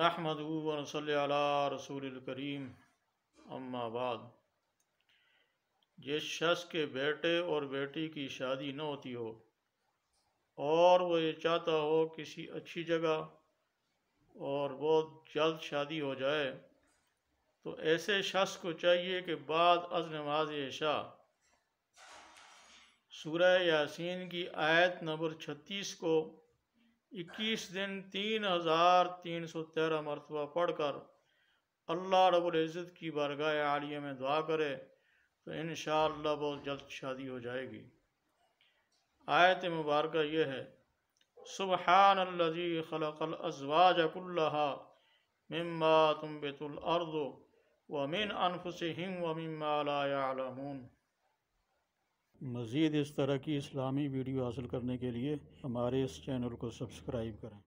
नहमद रसूल करीम अम्माबाद जिस शख्स के बेटे और बेटी की शादी न होती हो और वो ये चाहता हो किसी अच्छी जगह और बहुत जल्द शादी हो जाए तो ऐसे शख्स को चाहिए कि बाद अज नमाज शाह सूर्य यासिन की आयत नंबर छत्तीस को इक्कीस दिन तीन हज़ार तीन सौ तेरह मरतबा पढ़ कर अल्लाह रबुल्ज़त की बारगाह आलिया में दुआ करे तो इन बहुत जल्द शादी हो जाएगी आयत मुबारक यह है सुबहान अल्लजी खलकल अजवाजकुल्लहा मम्मा तुम बेतुल अर्द व मिन अनफसम व मम्मा ला मज़ीद इस तरह की इस्लामी वीडियो हासिल करने के लिए हमारे इस चैनल को सब्सक्राइब करें